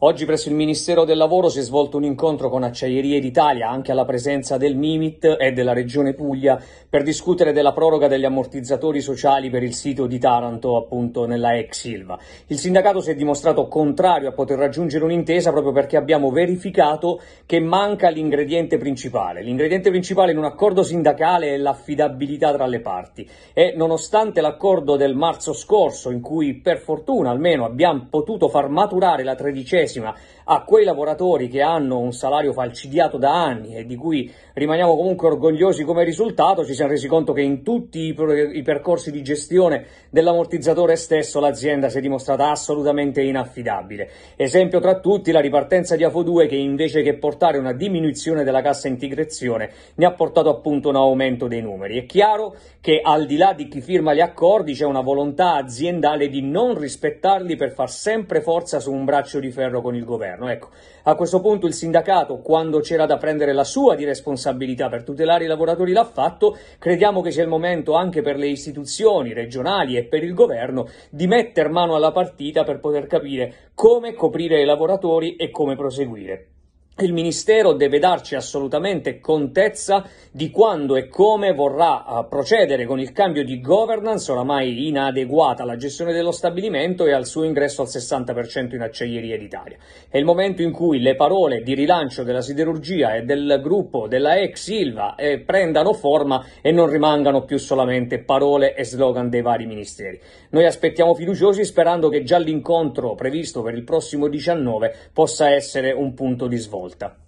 Oggi presso il Ministero del Lavoro si è svolto un incontro con Acciaierie d'Italia, anche alla presenza del Mimit e della Regione Puglia, per discutere della proroga degli ammortizzatori sociali per il sito di Taranto, appunto nella ex Silva. Il sindacato si è dimostrato contrario a poter raggiungere un'intesa proprio perché abbiamo verificato che manca l'ingrediente principale. L'ingrediente principale in un accordo sindacale è l'affidabilità tra le parti e nonostante l'accordo del marzo scorso, in cui per fortuna almeno abbiamo potuto far maturare la tredicesima dodicesima a quei lavoratori che hanno un salario falcidiato da anni e di cui rimaniamo comunque orgogliosi come risultato, ci siamo resi conto che in tutti i, i percorsi di gestione dell'ammortizzatore stesso l'azienda si è dimostrata assolutamente inaffidabile. Esempio tra tutti la ripartenza di AFO2 che invece che portare una diminuzione della cassa integrazione ne ha portato appunto un aumento dei numeri. È chiaro che al di là di chi firma gli accordi c'è una volontà aziendale di non rispettarli per far sempre forza su un braccio di ferro interno con il governo. Ecco, a questo punto il sindacato, quando c'era da prendere la sua di responsabilità per tutelare i lavoratori, l'ha fatto. Crediamo che sia il momento anche per le istituzioni regionali e per il governo di mettere mano alla partita per poter capire come coprire i lavoratori e come proseguire il Ministero deve darci assolutamente contezza di quando e come vorrà eh, procedere con il cambio di governance oramai inadeguata alla gestione dello stabilimento e al suo ingresso al 60% in acciaierie d'Italia. È il momento in cui le parole di rilancio della siderurgia e del gruppo della ex Silva eh, prendano forma e non rimangano più solamente parole e slogan dei vari ministeri. Noi aspettiamo fiduciosi sperando che già l'incontro previsto per il prossimo 19 possa essere un punto di svolta volta.